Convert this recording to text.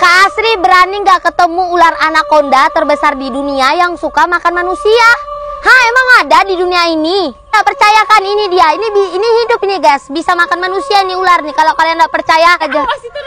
Kak Asri berani nggak ketemu ular anaconda terbesar di dunia yang suka makan manusia? Hah, emang ada di dunia ini? Nggak percayakan ini dia, ini ini hidup ini guys, bisa makan manusia ini ular nih. Kalau kalian nggak percaya aja.